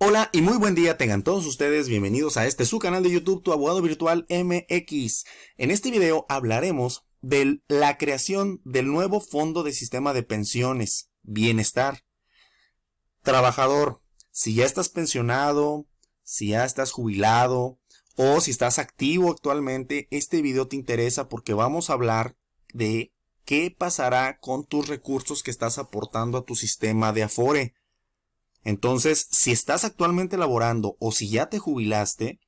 Hola y muy buen día tengan todos ustedes, bienvenidos a este su canal de YouTube, Tu Abogado Virtual MX. En este video hablaremos de la creación del nuevo fondo de sistema de pensiones, bienestar. Trabajador, si ya estás pensionado, si ya estás jubilado o si estás activo actualmente, este video te interesa porque vamos a hablar de qué pasará con tus recursos que estás aportando a tu sistema de Afore entonces, si estás actualmente laborando o si ya te jubilaste,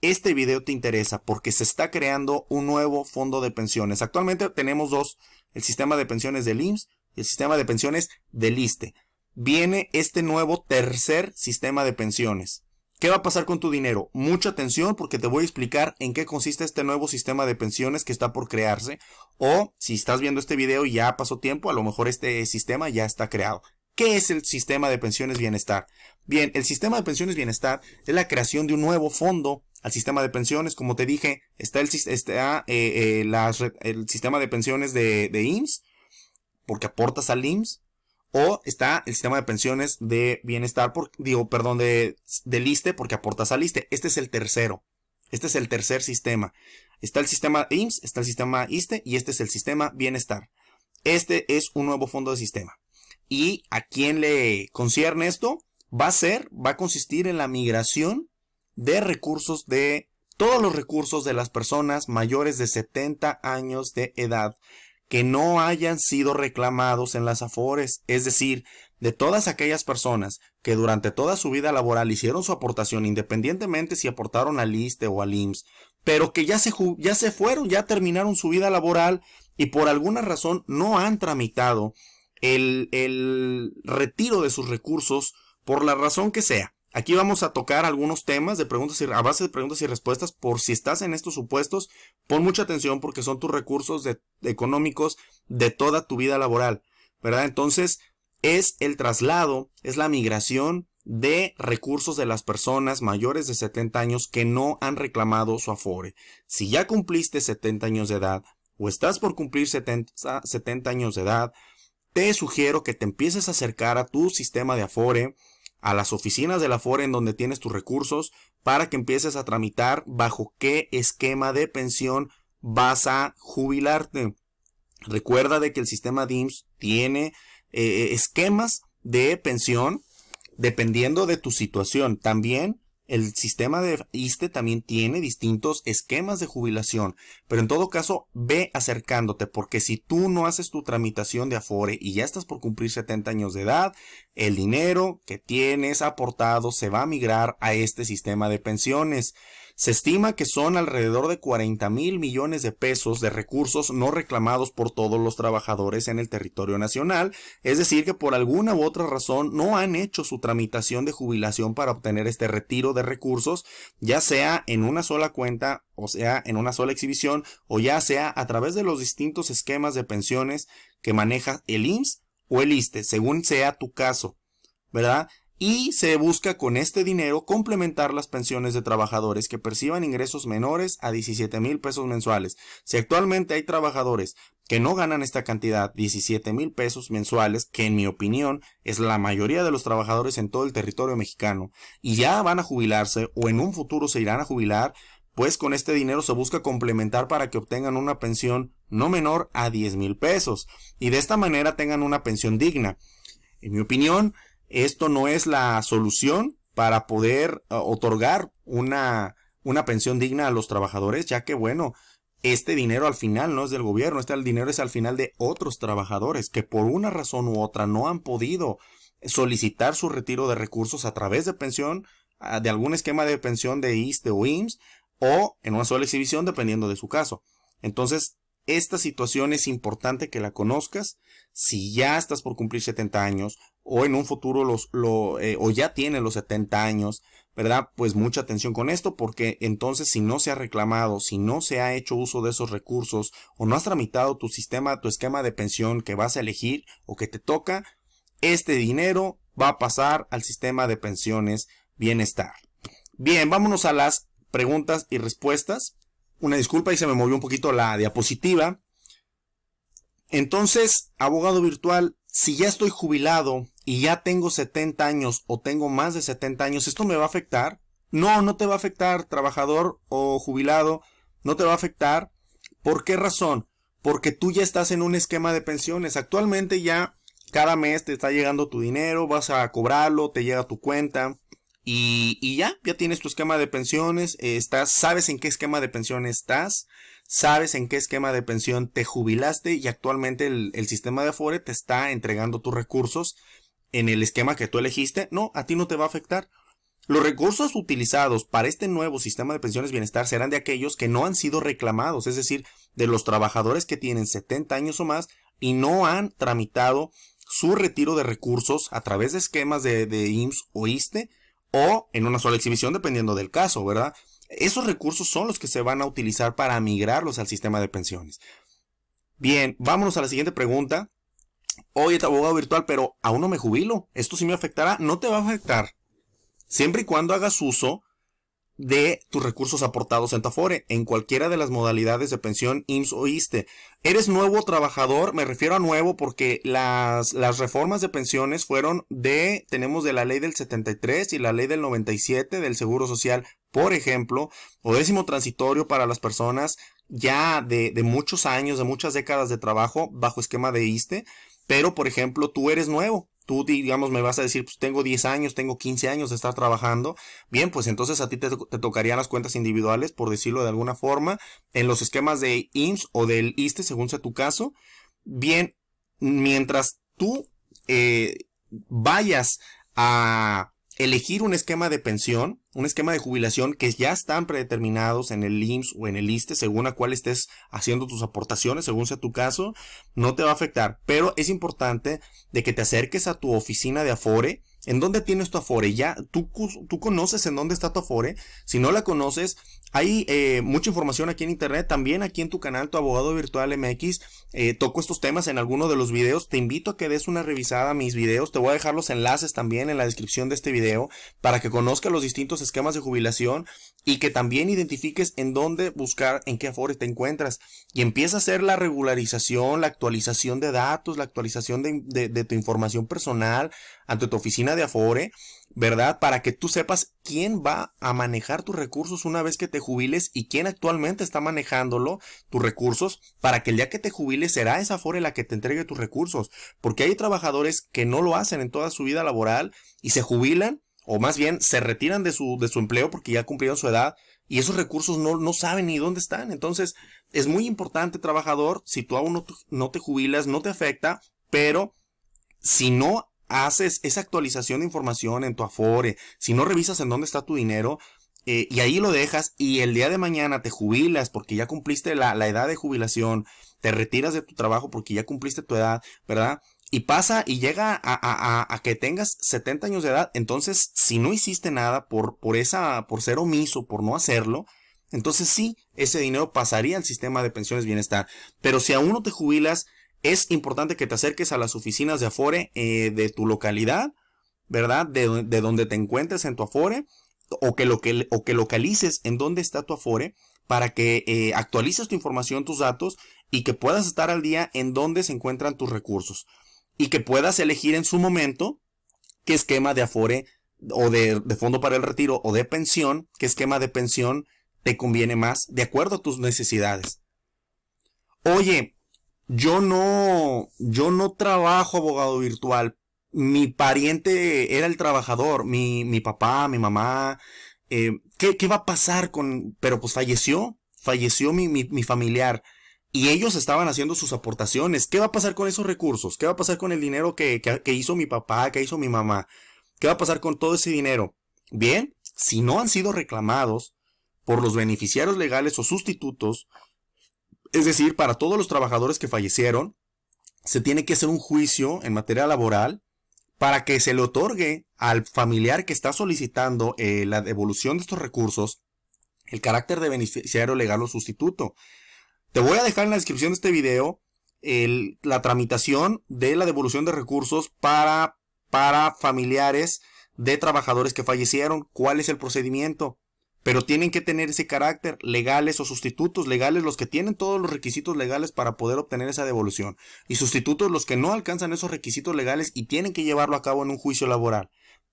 este video te interesa porque se está creando un nuevo fondo de pensiones. Actualmente tenemos dos, el sistema de pensiones del IMSS y el sistema de pensiones del ISTE. Viene este nuevo tercer sistema de pensiones. ¿Qué va a pasar con tu dinero? Mucha atención porque te voy a explicar en qué consiste este nuevo sistema de pensiones que está por crearse. O si estás viendo este video y ya pasó tiempo, a lo mejor este sistema ya está creado. ¿Qué es el sistema de pensiones bienestar? Bien, el sistema de pensiones bienestar es la creación de un nuevo fondo al sistema de pensiones. Como te dije, está el, está, eh, eh, el sistema de pensiones de, de IMSS, porque aportas al IMSS, o está el sistema de pensiones de bienestar, digo, perdón, de, de e porque aportas al LISTE. Este es el tercero. Este es el tercer sistema. Está el sistema IMSS, está el sistema ISTE y este es el sistema bienestar. Este es un nuevo fondo de sistema. ¿Y a quién le concierne esto? Va a ser, va a consistir en la migración de recursos de todos los recursos de las personas mayores de 70 años de edad que no hayan sido reclamados en las AFORES, es decir, de todas aquellas personas que durante toda su vida laboral hicieron su aportación independientemente si aportaron al ISTE o al IMSS, pero que ya se, ya se fueron, ya terminaron su vida laboral y por alguna razón no han tramitado el, retiro de sus recursos por la razón que sea. Aquí vamos a tocar algunos temas de preguntas y, a base de preguntas y respuestas. Por si estás en estos supuestos, pon mucha atención porque son tus recursos económicos de toda tu vida laboral, ¿verdad? Entonces, es el traslado, es la migración de recursos de las personas mayores de 70 años que no han reclamado su afore. Si ya cumpliste 70 años de edad o estás por cumplir 70 años de edad te sugiero que te empieces a acercar a tu sistema de Afore, a las oficinas del Afore en donde tienes tus recursos, para que empieces a tramitar bajo qué esquema de pensión vas a jubilarte. Recuerda de que el sistema DIMS tiene eh, eh, esquemas de pensión dependiendo de tu situación. También el sistema de ISTE también tiene distintos esquemas de jubilación, pero en todo caso ve acercándote, porque si tú no haces tu tramitación de Afore y ya estás por cumplir 70 años de edad, el dinero que tienes aportado se va a migrar a este sistema de pensiones. Se estima que son alrededor de 40 mil millones de pesos de recursos no reclamados por todos los trabajadores en el territorio nacional, es decir, que por alguna u otra razón no han hecho su tramitación de jubilación para obtener este retiro de recursos, ya sea en una sola cuenta, o sea, en una sola exhibición, o ya sea a través de los distintos esquemas de pensiones que maneja el IMSS o el ISTE, según sea tu caso. ¿verdad? y se busca con este dinero complementar las pensiones de trabajadores que perciban ingresos menores a 17 mil pesos mensuales. Si actualmente hay trabajadores que no ganan esta cantidad, 17 mil pesos mensuales, que en mi opinión es la mayoría de los trabajadores en todo el territorio mexicano, y ya van a jubilarse o en un futuro se irán a jubilar, pues con este dinero se busca complementar para que obtengan una pensión no menor a 10 mil pesos, y de esta manera tengan una pensión digna. En mi opinión, esto no es la solución para poder eh, otorgar una, una pensión digna a los trabajadores, ya que bueno, este dinero al final no es del gobierno, este dinero es al final de otros trabajadores que por una razón u otra no han podido solicitar su retiro de recursos a través de pensión, ah, de algún esquema de pensión de ISTE o IMSS, o en una sola exhibición, dependiendo de su caso. Entonces, esta situación es importante que la conozcas. Si ya estás por cumplir 70 años o en un futuro los, lo, eh, o ya tiene los 70 años, ¿verdad? Pues mucha atención con esto porque entonces si no se ha reclamado, si no se ha hecho uso de esos recursos o no has tramitado tu sistema, tu esquema de pensión que vas a elegir o que te toca, este dinero va a pasar al sistema de pensiones bienestar. Bien, vámonos a las preguntas y respuestas. Una disculpa y se me movió un poquito la diapositiva. Entonces, abogado virtual, si ya estoy jubilado y ya tengo 70 años o tengo más de 70 años, ¿esto me va a afectar? No, no te va a afectar, trabajador o jubilado, no te va a afectar. ¿Por qué razón? Porque tú ya estás en un esquema de pensiones. Actualmente ya cada mes te está llegando tu dinero, vas a cobrarlo, te llega tu cuenta y, ya, ya tienes tu esquema de pensiones, eh, estás, sabes en qué esquema de pensiones estás sabes en qué esquema de pensión te jubilaste y actualmente el, sistema de Afore te está entregando tus recursos en el esquema que tú elegiste. No, a ti no te va a afectar. Los recursos utilizados para este nuevo sistema de pensiones bienestar serán de aquellos que no han sido reclamados, es decir, de los trabajadores que tienen 70 años o más y no han tramitado su retiro de recursos a través de esquemas de, de IMSS o ISTE o en una sola exhibición, dependiendo del caso, ¿verdad? Esos recursos son los que se van a utilizar para migrarlos al sistema de pensiones. Bien, vámonos a la siguiente pregunta. Oye, abogado virtual, pero aún no me jubilo. ¿Esto sí me afectará? No te va a afectar. Siempre y cuando hagas uso de tus recursos aportados en Tafore, en cualquiera de las modalidades de pensión IMSS o ISTE. Eres nuevo trabajador, me refiero a nuevo porque las, las reformas de pensiones fueron de, tenemos de la ley del 73 y la ley del 97 del Seguro Social, por ejemplo, o décimo transitorio para las personas ya de, de muchos años, de muchas décadas de trabajo bajo esquema de ISTE, pero por ejemplo tú eres nuevo, Tú, digamos, me vas a decir, pues tengo 10 años, tengo 15 años de estar trabajando. Bien, pues entonces a ti te, tocarían las cuentas individuales, por decirlo de alguna forma, en los esquemas de IMSS o del ISTE, según sea tu caso. Bien, mientras tú eh, vayas a elegir un esquema de pensión, un esquema de jubilación que ya están predeterminados en el IMSS o en el ISTE, según a cuál estés haciendo tus aportaciones, según sea tu caso, no te va a afectar. Pero es importante de que te acerques a tu oficina de Afore, ¿En dónde tienes tu Afore? Ya tú, tú conoces en dónde está tu Afore. Si no la conoces, hay eh, mucha información aquí en internet. También aquí en tu canal, tu abogado virtual MX, eh, toco estos temas en alguno de los videos. Te invito a que des una revisada a mis videos. Te voy a dejar los enlaces también en la descripción de este video para que conozcas los distintos esquemas de jubilación y que también identifiques en dónde buscar, en qué Afore te encuentras. Y empieza a hacer la regularización, la actualización de datos, la actualización de tu información personal ante tu oficina de Afore, ¿verdad? Para que tú sepas quién va a manejar tus recursos una vez que te jubiles y quién actualmente está manejándolo, tus recursos, para que el día que te jubiles será esa Afore la que te entregue tus recursos. Porque hay trabajadores que no lo hacen en toda su vida laboral y se jubilan, o más bien se retiran de su, de empleo porque ya cumplieron su edad y esos recursos no, no saben ni dónde están. Entonces, es muy importante, trabajador, si tú aún no, no te jubilas, no te afecta, pero si no haces esa actualización de información en tu Afore, si no revisas en dónde está tu dinero, eh, y ahí lo dejas y el día de mañana te jubilas porque ya cumpliste la, edad de jubilación, te retiras de tu trabajo porque ya cumpliste tu edad, ¿verdad? Y pasa y llega a, a, que tengas 70 años de edad, entonces si no hiciste nada por, por, esa, por ser omiso, por no hacerlo, entonces sí, ese dinero pasaría al sistema de pensiones bienestar. Pero si aún no te jubilas, es importante que te acerques a las oficinas de Afore eh, de tu localidad, ¿verdad? De, donde te encuentres en tu Afore o que, lo que, que localices en dónde está tu Afore para que eh, actualices tu información, tus datos y que puedas estar al día en dónde se encuentran tus recursos y que puedas elegir en su momento qué esquema de Afore o de, de fondo para el retiro o de pensión, qué esquema de pensión te conviene más de acuerdo a tus necesidades. Oye, yo no, yo no trabajo abogado virtual. Mi pariente era el trabajador, mi, papá, mi mamá. Eh, ¿qué, va a pasar con...? Pero pues falleció, falleció mi, familiar y ellos estaban haciendo sus aportaciones. ¿Qué va a pasar con esos recursos? ¿Qué va a pasar con el dinero que, hizo mi papá, que hizo mi mamá? ¿Qué va a pasar con todo ese dinero? Bien, si no han sido reclamados por los beneficiarios legales o sustitutos, es decir, para todos los trabajadores que fallecieron, se tiene que hacer un juicio en materia laboral para que se le otorgue al familiar que está solicitando eh, la devolución de estos recursos el carácter de beneficiario legal o sustituto. Te voy a dejar en la descripción de este video la tramitación de la devolución de recursos para, para familiares de trabajadores que fallecieron. ¿Cuál es el procedimiento? Pero tienen que tener ese carácter legales o sustitutos legales, los que tienen todos los requisitos legales para poder obtener esa devolución. Y sustitutos los que no alcanzan esos requisitos legales y tienen que llevarlo a cabo en un juicio laboral.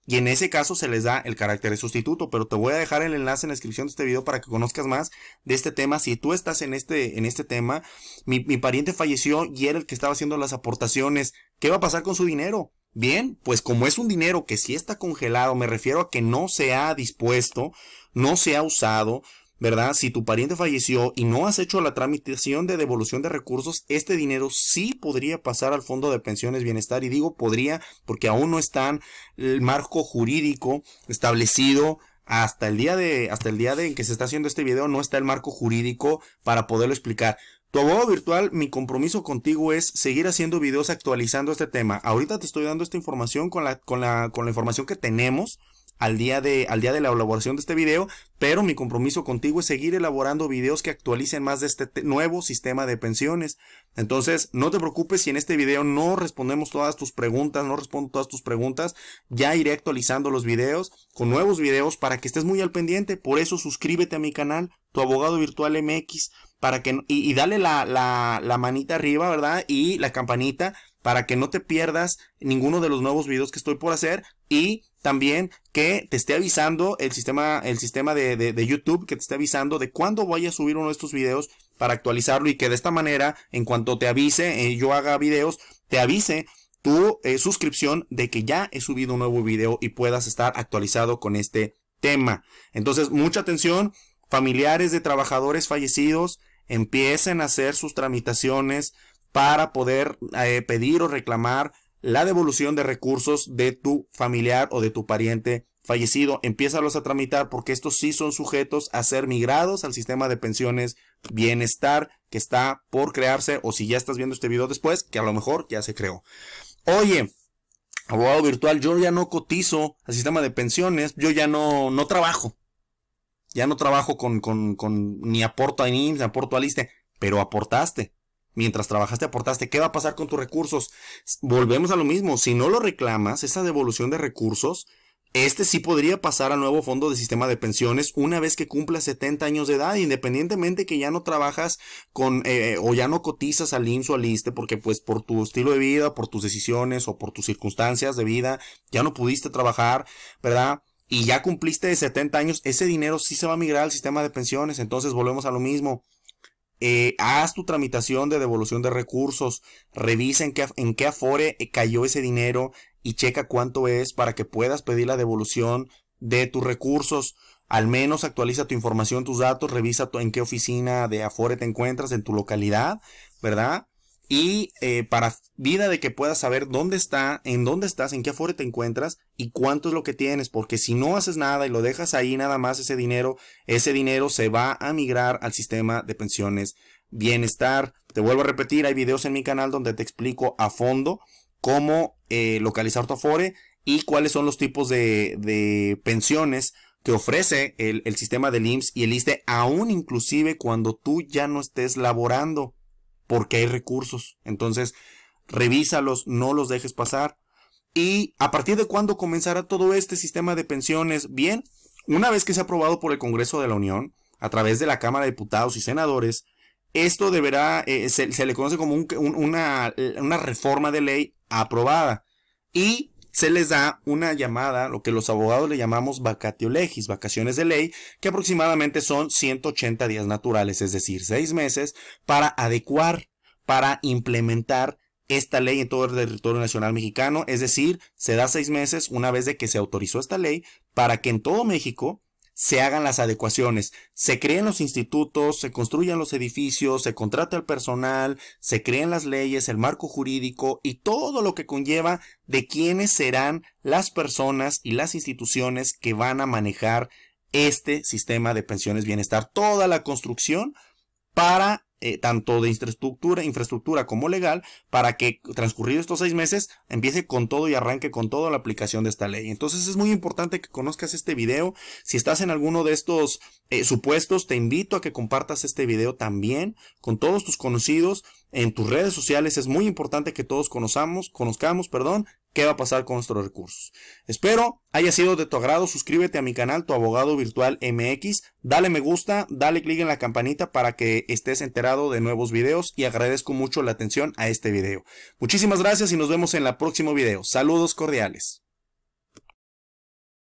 Y en ese caso se les da el carácter de sustituto, pero te voy a dejar el enlace en la descripción de este video para que conozcas más de este tema. Si tú estás en este, en este tema, mi, mi pariente falleció y era el que estaba haciendo las aportaciones. ¿Qué va a pasar con su dinero? Bien, pues como es un dinero que sí está congelado, me refiero a que no se ha dispuesto, no se ha usado, ¿verdad? Si tu pariente falleció y no has hecho la tramitación de devolución de recursos, este dinero sí podría pasar al Fondo de Pensiones Bienestar. Y digo podría porque aún no está el marco jurídico establecido. Hasta el día de, hasta el día de en que se está haciendo este video, no está el marco jurídico para poderlo explicar. Tu abogado virtual, mi compromiso contigo es seguir haciendo videos actualizando este tema. Ahorita te estoy dando esta información con la, con la, con la información que tenemos al día, de, al día de la elaboración de este video, pero mi compromiso contigo es seguir elaborando videos que actualicen más de este nuevo sistema de pensiones. Entonces, no te preocupes si en este video no respondemos todas tus preguntas, no respondo todas tus preguntas, ya iré actualizando los videos con nuevos videos para que estés muy al pendiente. Por eso suscríbete a mi canal, tu abogado virtual MX, para que, y, dale la, la, la manita arriba, ¿verdad? Y la campanita para que no te pierdas ninguno de los nuevos videos que estoy por hacer y también que te esté avisando el sistema, el sistema de, YouTube, que te esté avisando de cuándo voy a subir uno de estos videos para actualizarlo y que de esta manera, en cuanto te avise, eh, yo haga videos, te avise tu eh, suscripción de que ya he subido un nuevo video y puedas estar actualizado con este tema. Entonces, mucha atención, familiares de trabajadores fallecidos, empiecen a hacer sus tramitaciones para poder eh, pedir o reclamar la devolución de recursos de tu familiar o de tu pariente fallecido. empieza a tramitar porque estos sí son sujetos a ser migrados al sistema de pensiones bienestar que está por crearse o si ya estás viendo este video después, que a lo mejor ya se creó. Oye, abogado virtual, yo ya no cotizo al sistema de pensiones, yo ya no, no trabajo. Ya no trabajo con, con, con ni aporto a NIMS, ni aporto a Liste. pero aportaste mientras trabajaste aportaste, ¿qué va a pasar con tus recursos? Volvemos a lo mismo, si no lo reclamas, esa devolución de recursos, este sí podría pasar al nuevo fondo de sistema de pensiones una vez que cumpla 70 años de edad, independientemente que ya no trabajas con eh, eh, o ya no cotizas al IMSS o al ISTE, porque pues por tu estilo de vida, por tus decisiones o por tus circunstancias de vida, ya no pudiste trabajar, ¿verdad? Y ya cumpliste de 70 años, ese dinero sí se va a migrar al sistema de pensiones, entonces volvemos a lo mismo eh, haz tu tramitación de devolución de recursos, revisa en qué, en qué afore eh, cayó ese dinero y checa cuánto es para que puedas pedir la devolución de tus recursos. Al menos actualiza tu información, tus datos, revisa en qué oficina de Afore te encuentras en tu localidad, ¿verdad? y eh, para vida de que puedas saber dónde está, en dónde estás, en qué afore te encuentras y cuánto es lo que tienes, porque si no haces nada y lo dejas ahí nada más ese dinero, ese dinero se va a migrar al sistema de pensiones bienestar. Te vuelvo a repetir, hay videos en mi canal donde te explico a fondo cómo eh, localizar tu afore y cuáles son los tipos de, pensiones que ofrece el, sistema de IMSS y el ISTE, aún inclusive cuando tú ya no estés laborando porque hay recursos. Entonces, revísalos, no los dejes pasar. ¿Y a partir de cuándo comenzará todo este sistema de pensiones? Bien, una vez que sea aprobado por el Congreso de la Unión, a través de la Cámara de Diputados y Senadores, esto deberá, eh, se, le conoce como una, eh, una reforma de ley aprobada. Y se les da una llamada, lo que los abogados le llamamos vacatio legis, vacaciones de ley, que aproximadamente son 180 días naturales, es decir, seis meses, para adecuar, para implementar esta ley en todo el territorio nacional mexicano, es decir, se da seis meses una vez de que se autorizó esta ley para que en todo México se hagan las adecuaciones, se creen los institutos, se construyan los edificios, se contrata el personal, se creen las leyes, el marco jurídico y todo lo que conlleva de quiénes serán las personas y las instituciones que van a manejar este sistema de pensiones bienestar. Toda la construcción para eh, tanto de infraestructura, infraestructura como legal, para que transcurridos estos seis meses empiece con todo y arranque con todo la aplicación de esta ley. Entonces es muy importante que conozcas este video. Si estás en alguno de estos eh, supuestos, te invito a que compartas este video también con todos tus conocidos en tus redes sociales. Es muy importante que todos conozcamos, conozcamos, perdón, qué va a pasar con nuestros recursos. Espero haya sido de tu agrado. Suscríbete a mi canal, tu abogado virtual MX. Dale me gusta, dale clic en la campanita para que estés enterado de nuevos videos y agradezco mucho la atención a este video. Muchísimas gracias y nos vemos en el próximo video. Saludos cordiales.